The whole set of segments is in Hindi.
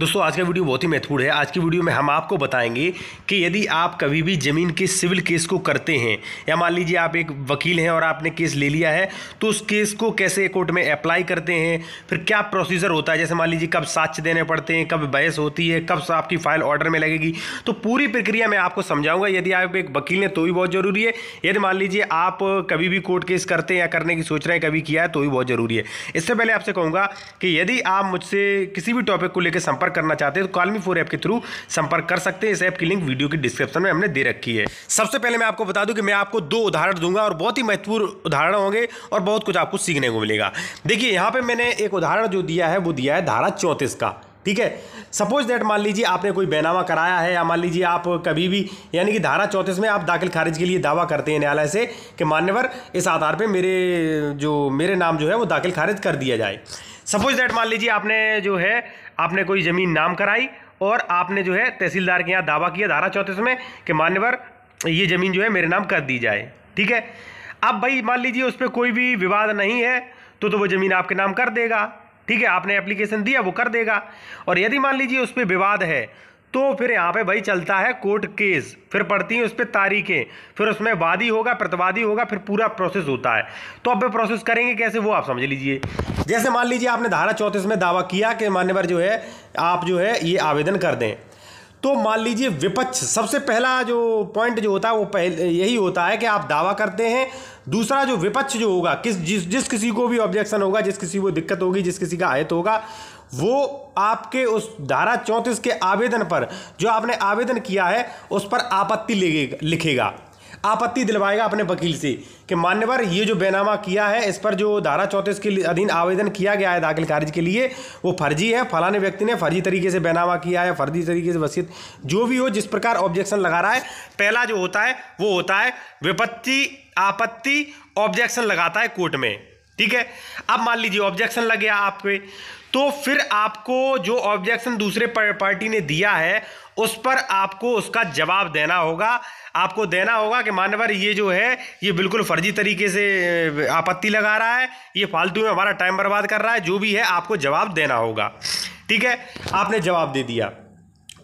दोस्तों आज का वीडियो बहुत ही महत्वपूर्ण है आज की वीडियो में हम आपको बताएंगे कि यदि आप कभी भी ज़मीन के सिविल केस को करते हैं या मान लीजिए आप एक वकील हैं और आपने केस ले लिया है तो उस केस को कैसे कोर्ट में अप्लाई करते हैं फिर क्या प्रोसीजर होता है जैसे मान लीजिए कब साक्ष देने पड़ते हैं कब बहस होती है कब आपकी फाइल ऑर्डर में लगेगी तो पूरी प्रक्रिया मैं आपको समझाऊंगा यदि आप एक वकील हैं तो भी बहुत ज़रूरी है यदि मान लीजिए आप कभी भी कोर्ट केस करते हैं या करने की सोच रहे हैं कभी किया है तो भी बहुत ज़रूरी है इससे पहले आपसे कहूँगा कि यदि आप मुझसे किसी भी टॉपिक को लेकर संपर्क संपर्क करना चाहते हैं तो कॉलमी फोर ऐप के थ्रू संपर्क कर सकते हैं इस ऐप की लिंक वीडियो की डिस्क्रिप्शन में हमने दे रखी है सबसे पहले मैं आपको बता दूं कि मैं आपको दो उदाहरण दूंगा और बहुत ही महत्वपूर्ण उदाहरण होंगे और बहुत कुछ आपको सीखने को मिलेगा देखिए यहाँ पर मैंने एक उदाहरण जो दिया है वो दिया है धारा चौंतीस का ठीक है सपोज दैट मान लीजिए आपने कोई बैनामा कराया है या मान लीजिए आप कभी भी यानी कि धारा चौंतीस में आप दाखिल खारिज के लिए दावा करते हैं न्यायालय से कि मान्यवर इस आधार पर मेरे जो मेरे नाम जो है वो दाखिल खारिज कर दिया जाए सपोज दैट मान लीजिए आपने जो है आपने कोई ज़मीन नाम कराई और आपने जो है तहसीलदार के यहाँ दावा किया धारा चौंतीस में कि मान्यवर ये ज़मीन जो है मेरे नाम कर दी जाए ठीक है अब भाई मान लीजिए उस पर कोई भी विवाद नहीं है तो तो वो ज़मीन आपके नाम कर देगा ठीक है आपने एप्लीकेशन दिया वो कर देगा और यदि मान लीजिए उस पर विवाद है तो फिर यहाँ पे भाई चलता है कोर्ट केस फिर पड़ती हैं उस पर तारीखें फिर उसमें वादी होगा प्रतिवादी होगा फिर पूरा प्रोसेस होता है तो अब प्रोसेस करेंगे कैसे वो आप समझ लीजिए जैसे मान लीजिए आपने धारा चौंतीस में दावा किया कि मान्यवर जो है आप जो है ये आवेदन कर दें तो मान लीजिए विपक्ष सबसे पहला जो पॉइंट जो होता है वो पहले यही होता है कि आप दावा करते हैं दूसरा जो विपक्ष जो होगा किस जिस जिस किसी को भी ऑब्जेक्शन होगा जिस किसी को दिक्कत होगी जिस किसी का आयत होगा वो आपके उस धारा चौंतीस के आवेदन पर जो आपने आवेदन किया है उस पर आपत्ति लिखेगा आपत्ति दिलवाएगा अपने वकील से कि मान्यवर ये जो बेनामा किया है इस पर जो धारा चौंतीस के अधीन आवेदन किया गया है दाखिल खारिज के लिए वो फर्जी है फलाने व्यक्ति ने फर्जी तरीके से बेनामा किया है फर्जी तरीके से वसीयत जो भी हो जिस प्रकार ऑब्जेक्शन लगा रहा है पहला जो होता है वो होता है विपत्ति आपत्ति ऑब्जेक्शन लगाता है कोर्ट में ठीक है अब मान लीजिए ऑब्जेक्शन लग गया आपके तो फिर आपको जो ऑब्जेक्शन दूसरे पार्टी ने दिया है उस पर आपको उसका जवाब देना होगा आपको देना होगा कि मान्यवर ये जो है ये बिल्कुल फर्जी तरीके से आपत्ति लगा रहा है ये फालतू में हमारा टाइम बर्बाद कर रहा है जो भी है आपको जवाब देना होगा ठीक है आपने जवाब दे दिया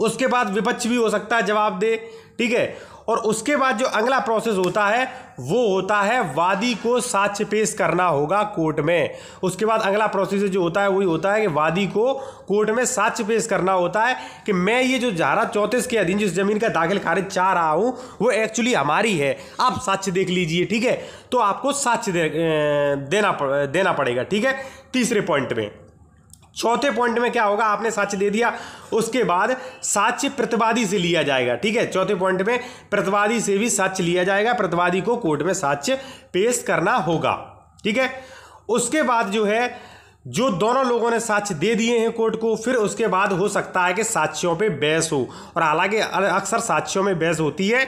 उसके बाद विपक्ष भी हो सकता है जवाब दे ठीक है और उसके बाद जो अगला प्रोसेस होता है वो होता है वादी को साक्ष्य पेश करना होगा कोर्ट में उसके बाद अगला प्रोसेस जो होता है वही होता है कि वादी को कोर्ट में साक्ष्य पेश करना होता है कि मैं ये जो धारा चौंतीस के अधीन जिस जमीन का दाखिल खारिज चाह रहा हूँ वो एक्चुअली हमारी है आप साक्ष्य देख लीजिए ठीक है तो आपको साक्ष्य दे, देना देना पड़ेगा ठीक है तीसरे पॉइंट में चौथे पॉइंट में क्या होगा आपने साक्ष्य दे दिया उसके बाद साक्ष्य प्रतिवादी से लिया जाएगा ठीक है चौथे पॉइंट में प्रतिवादी से भी साक्ष्य लिया जाएगा प्रतिवादी को कोर्ट में साक्ष्य पेश करना होगा ठीक है उसके बाद जो है जो दोनों लोगों ने साक्ष्य दे दिए हैं कोर्ट को फिर उसके बाद हो सकता है कि साक्ष्यों पे बहस हो और हालांकि अक्सर साक्ष्यों में बहस होती है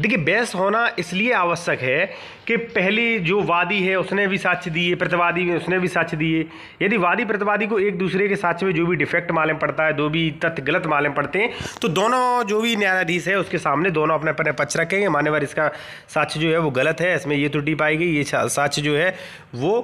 देखिए बहस होना इसलिए आवश्यक है कि पहली जो वादी है उसने भी साक्ष्य दिए प्रतिवादी में उसने भी साक्ष्य दिए यदि वादी प्रतिवादी को एक दूसरे के साक्ष्य में जो भी डिफेक्ट मालूम पड़ता है जो भी तथ्य गलत मालूम पड़ते हैं तो दोनों जो भी न्यायाधीश है उसके सामने दोनों अपने अपने पक्ष रखेंगे मान्यवर इसका साक्ष्य जो है वो गलत है इसमें ये त्रुटि पाई गई ये साक्ष्य जो है वो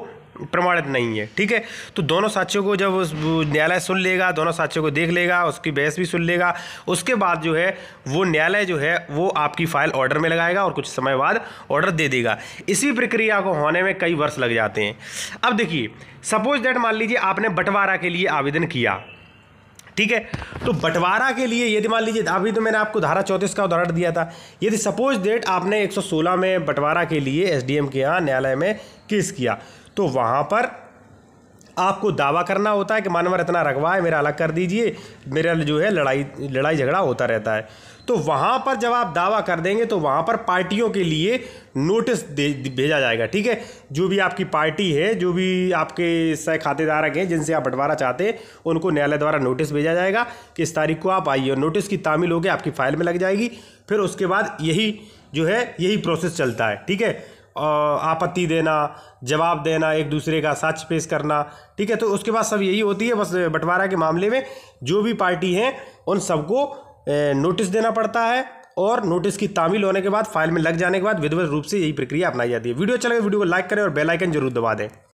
प्रमाणित नहीं है ठीक है तो दोनों साक्ष्यों को जब उस न्यायालय सुन लेगा दोनों साक्ष्यों को देख लेगा उसकी बहस भी सुन लेगा उसके बाद जो है वो न्यायालय जो है वो आपकी फाइल ऑर्डर में लगाएगा और कुछ समय बाद ऑर्डर दे देगा इसी प्रक्रिया को होने में कई वर्ष लग जाते हैं अब देखिए सपोज डेट मान लीजिए आपने बंटवारा के लिए आवेदन किया ठीक है तो बंटवारा के लिए यदि मान लीजिए अभी तो मैंने आपको धारा चौंतीस का उदाहरण दिया था यदि सपोज डेट आपने 116 में बंटवारा के लिए एसडीएम के यहाँ न्यायालय में केस किया तो वहाँ पर आपको दावा करना होता है कि मानव इतना रखवा है मेरा अलग कर दीजिए मेरा जो है लड़ाई लड़ाई झगड़ा होता रहता है तो वहाँ पर जब आप दावा कर देंगे तो वहाँ पर पार्टियों के लिए नोटिस भेजा जाएगा ठीक है जो भी आपकी पार्टी है जो भी आपके सह खातेधारक हैं जिनसे आप बंटवारा चाहते हैं उनको न्यायालय द्वारा नोटिस भेजा जाएगा कि इस तारीख को आप आइए और नोटिस की तामील होगी आपकी फाइल में लग जाएगी फिर उसके बाद यही जो है यही प्रोसेस चलता है ठीक है आपत्ति देना जवाब देना एक दूसरे का सच पेश करना ठीक है तो उसके बाद सब यही होती है बस बंटवारा के मामले में जो भी पार्टी हैं उन सबको नोटिस देना पड़ता है और नोटिस की तामील होने के बाद फाइल में लग जाने के बाद विधिवत रूप से यही प्रक्रिया अपनाई जाती है वीडियो चले अच्छा वीडियो को लाइक करें और बेलाइकन जरूर दबा दें